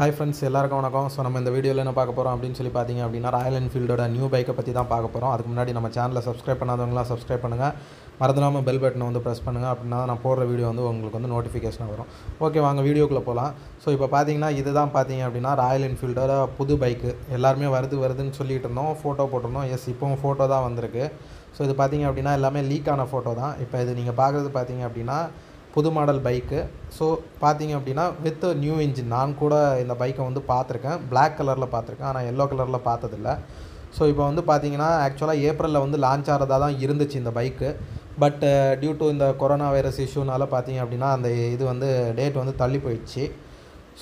hi friends எல்லாருக்கும் வணக்கம் so நம்ம இந்த வீடியோவில் என்ன பார்க்க போகிறோம் அப்படின்னு சொல்லி பார்த்தீங்க அப்படின்னா ராயல் என்ஃபீல்டோட நியூ பைக்கை பற்றி தான் பார்க்க போகிறோம் அதுக்கு முன்னாடி நம்ம சேனலை சப்ஸ்கிரைப் பண்ணாதவங்களாம் சப்ஸ்கிரைப் பண்ணுங்கள் மறந்துடாமல் பெல் பட்டனை வந்து ப்ரெஸ் பண்ணுங்கள் அப்படின்னா நான் போடுற வீடியோ வந்து உங்களுக்கு வந்து நோட்டிஃபிகேஷனாக வரும் ஓகே வாங்க வீடியோக்குள்ளே போகலாம் ஸோ இப்போ பார்த்தீங்கன்னா இதுதான் பார்த்தீங்க அப்படின்னா ராயல் என்ஃபீல்டோட புது பைக்கு எல்லாருமே வருது வருதுன்னு சொல்லிட்டு இருந்தோம் ஃபோட்டோ போட்டிருந்தோம் எஸ் இப்போவும் ஃபோட்டோ தான் வந்திருக்கு ஸோ இது பார்த்தீங்க அப்படின்னா எல்லாமே லீக்கான ஃபோட்டோ தான் இப்போ இது நீங்கள் பார்க்குறது பார்த்தீங்க அப்படின்னா புது மாடல் பைக்கு ஸோ பார்த்தீங்க அப்படின்னா வித் நியூ இன்ஜின் நான் கூட இந்த பைக்கை வந்து பார்த்துருக்கேன் பிளாக் கலரில் பார்த்துருக்கேன் ஆனால் எல்லோ கலரில் பார்த்ததில்ல ஸோ இப்போ வந்து பார்த்தீங்கன்னா ஆக்சுவலாக ஏப்ரலில் வந்து லான்ச் ஆகிறதா தான் இருந்துச்சு இந்த பைக்கு பட் டியூ டு இந்த கொரோனா வைரஸ் இஷ்யூனால் பார்த்தீங்க அப்படின்னா அந்த இது வந்து டேட் வந்து தள்ளி போயிடுச்சு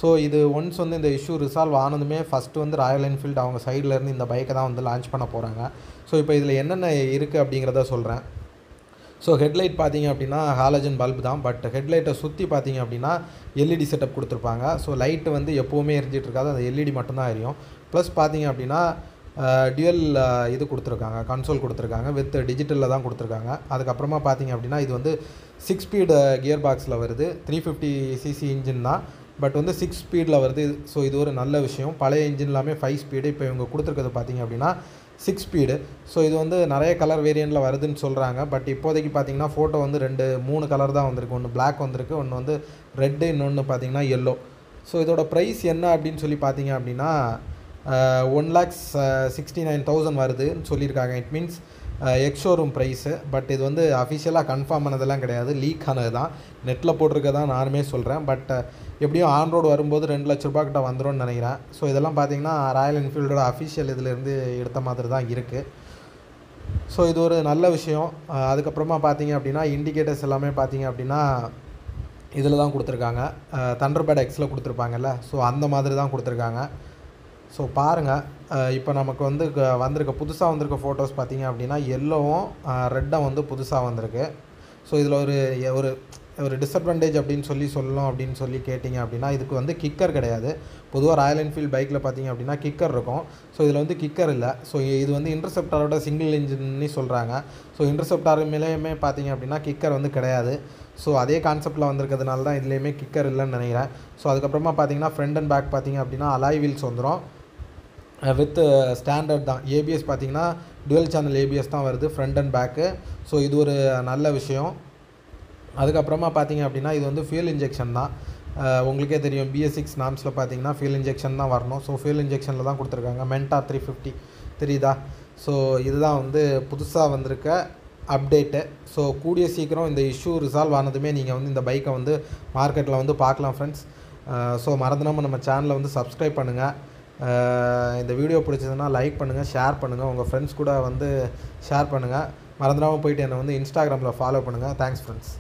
ஸோ இது ஒன்ஸ் வந்து இந்த இஷ்யூ ரிசால்வ் ஆனதுமே ஃபஸ்ட்டு வந்து ராயல் என்ஃபீல்டு அவங்க சைட்லேருந்து இந்த பைக்கை தான் வந்து லான்ச் பண்ண போகிறாங்க ஸோ இப்போ இதில் என்னென்ன இருக்குது அப்படிங்கிறத சொல்கிறேன் ஸோ ஹெட்லைட் பார்த்தீங்க அப்படின்னா ஹாலஜன் பல்பு தான் பட் ஹெட்லைட்டை சுற்றி பார்த்தீங்க அப்படின்னா எல்இடி செட்டப் e கொடுத்துருப்பாங்க ஸோ லைட்டு வந்து எப்போவுமே எரிஞ்சிகிட்டு இருக்காது அந்த எல்இடி e மட்டும்தான் எரியும் ப்ளஸ் பார்த்தீங்க அப்படின்னா டியூல் இது கொடுத்துருக்காங்க கன்சோல் கொடுத்துருக்காங்க வித் டிஜிட்டலில் தான் கொடுத்துருக்காங்க அதுக்கப்புறமா பார்த்தீங்க அப்படின்னா இது வந்து சிக்ஸ் ஸ்பீடு கியர் பாக்ஸில் வருது த்ரீ ஃபிஃப்டி சிசி இன்ஜின் தான் பட் வந்து சிக்ஸ் ஸ்பீடில் வருது ஸோ இது ஒரு நல்ல விஷயம் பழைய இன்ஜின் எல்லாமே ஃபைவ் ஸ்பீடு இப்போ இவங்க கொடுத்துருக்கிறது பார்த்திங்க அப்படின்னா சிக்ஸ் ஸ்பீடு ஸோ இது வந்து நிறைய கலர் வேரியண்ட்டில் வருதுன்னு சொல்கிறாங்க பட் இப்போதைக்கு பார்த்தீங்கன்னா ஃபோட்டோ வந்து ரெண்டு மூணு கலர் தான் வந்திருக்கு ஒன்று பிளாக் வந்திருக்கு ஒன்று வந்து ரெட்டு இன்னொன்று பார்த்தீங்கன்னா எல்லோ ஸோ இதோட ப்ரைஸ் என்ன அப்படின்னு சொல்லி பார்த்தீங்க அப்படின்னா one lakhs sixty nine thousand வருதுன்னு சொல்லியிருக்காங்க it means ex showroom price but இது வந்து அஃபிஷியலாக கன்ஃபார்ம் ஆனதெல்லாம் கிடையாது லீக் ஆனது தான் நெட்டில் போட்டிருக்க தான் நானுமே சொல்கிறேன் பட் எப்படியும் ஆன் ரோடு வரும்போது ரெண்டு லட்ச ரூபாக்கிட்ட வந்துடும்னு நினைக்கிறேன் ஸோ இதெல்லாம் பார்த்தீங்கன்னா ராயல் என்ஃபீல்டோட அஃபிஷியல் இதிலேருந்து எடுத்த மாதிரி தான் இருக்குது ஸோ இது ஒரு நல்ல விஷயம் அதுக்கப்புறமா பார்த்தீங்க அப்படின்னா இண்டிகேட்டர்ஸ் எல்லாமே பார்த்தீங்க அப்படின்னா இதில் தான் கொடுத்துருக்காங்க தண்டர்பேட் எக்ஸில் கொடுத்துருப்பாங்கல்ல ஸோ அந்த மாதிரி தான் கொடுத்துருக்காங்க ஸோ பாருங்கள் இப்போ நமக்கு வந்து வந்திருக்க புதுசாக வந்திருக்க ஃபோட்டோஸ் பார்த்திங்க அப்படின்னா எல்லோவும் ரெட்டும் வந்து புதுசாக வந்திருக்கு ஸோ இதில் ஒரு ஒரு ஒரு டிஸ்அட்வான்டேஜ் அப்படின்னு சொல்லி சொல்லணும் அப்படின்னு சொல்லி கேட்டிங்க அப்படின்னா இதுக்கு வந்து கிக்கர் கிடையாது பொதுவாக ராயல் என்ஃபீல்டு பைக்கில் பார்த்தீங்க அப்படின்னா கிக்கர் இருக்கும் ஸோ இதில் வந்து கிக்கர் இல்லை ஸோ இது வந்து இன்டர்செப்டாரோட சிங்கிள் இன்ஜின்னு சொல்கிறாங்க ஸோ இன்டர்செப்டார் மேலேயுமே பார்த்தீங்க அப்படின்னா கிக்கர் வந்து கிடையாது ஸோ அதே கான்செப்ட்டில் வந்திருக்கிறதுனால தான் இதுலேயுமே கிக்கர் இல்லைன்னு நினைக்கிறேன் ஸோ அதுக்கப்புறமா பார்த்தீங்கன்னா ஃப்ரண்ட் அண்ட் பேக் பார்த்தீங்க அப்படின்னா அலாய் வீல்ஸ் வந்துடும் வித் ஸ்டாண்டர்ட் தான் ஏபிஎஸ் பார்த்தீங்கன்னா டுவெல் சேனல் ஏபிஎஸ் தான் வருது ஃப்ரண்ட் அண்ட் பேக்கு ஸோ இது ஒரு நல்ல விஷயம் அதுக்கப்புறமா பார்த்தீங்க அப்படின்னா இது வந்து ஃபியூல் இன்ஜெக்ஷன் தான் உங்களுக்கே தெரியும் பிஎஸ்சிக்ஸ் நாம்ஸில் பார்த்தீங்கன்னா ஃபியூல் இன்ஜெக்ஷன் தான் வரணும் ஸோ ஃபியூல் இன்ஜெக்ஷனில் தான் கொடுத்துருக்காங்க மென்டா த்ரீ ஃபிஃப்டி தெரியுதா ஸோ இதுதான் வந்து புதுசாக வந்திருக்க அப்டேட்டு ஸோ கூடிய சீக்கிரம் இந்த இஷ்யூ ரிசால்வ் ஆனதுமே நீங்கள் வந்து இந்த பைக்கை வந்து மார்க்கெட்டில் வந்து பார்க்கலாம் ஃப்ரெண்ட்ஸ் ஸோ மறந்துடாமல் நம்ம சேனலை வந்து சப்ஸ்கிரைப் பண்ணுங்கள் இந்த வீடியோ பிடிச்சதுன்னா லைக் பண்ணுங்கள் ஷேர் பண்ணுங்கள் உங்கள் ஃப்ரெண்ட்ஸ் கூட வந்து ஷேர் பண்ணுங்கள் மறந்துடாமல் போயிட்டு என்னை வந்து இன்ஸ்டாகிராமில் ஃபாலோ பண்ணுங்கள் தேங்க்ஸ் ஃப்ரெண்ட்ஸ்